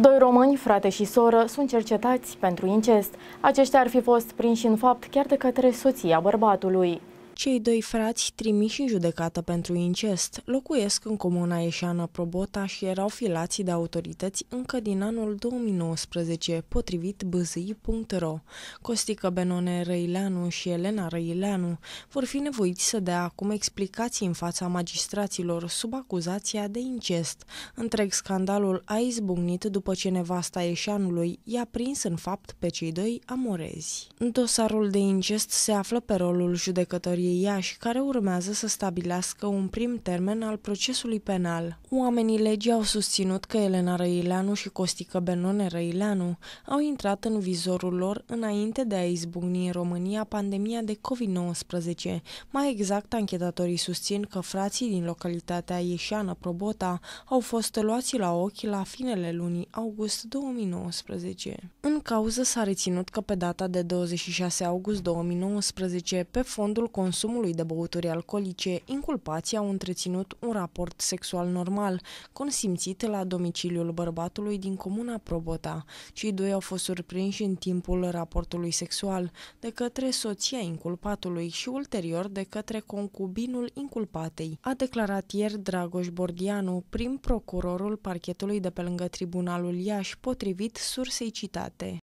Doi români, frate și soră, sunt cercetați pentru incest. Aceștia ar fi fost prinși în fapt chiar de către soția bărbatului. Cei doi frați trimiși în judecată pentru incest locuiesc în comuna ieșeană Probota și erau filați de autorități încă din anul 2019, potrivit bzi.ro. Costică Benone Răileanu și Elena Răileanu vor fi nevoiți să dea acum explicații în fața magistraților sub acuzația de incest. Întreg scandalul a izbucnit după ce nevasta ieșeanului i-a prins în fapt pe cei doi amorezi. Dosarul de incest se află pe rolul judecătorii trebuie ea și care urmează să stabilească un prim termen al procesului penal. Oamenii legii au susținut că Elena Răileanu și Costică Benone Răileanu au intrat în vizorul lor înainte de a izbucni în România pandemia de COVID-19. Mai exact, anchetatorii susțin că frații din localitatea Ieșeană Probota au fost luați la ochi la finele lunii august 2019. În cauză s-a reținut că pe data de 26 august 2019, pe fondul consumului consumului de băuturi alcoolice, inculpații au întreținut un raport sexual normal, consimțit la domiciliul bărbatului din comuna Probota. Cei doi au fost surprinși în timpul raportului sexual de către soția inculpatului și ulterior de către concubinul inculpatei, a declarat ieri Dragoș Bordianu, prim procurorul parchetului de pe lângă tribunalul Iași, potrivit sursei citate.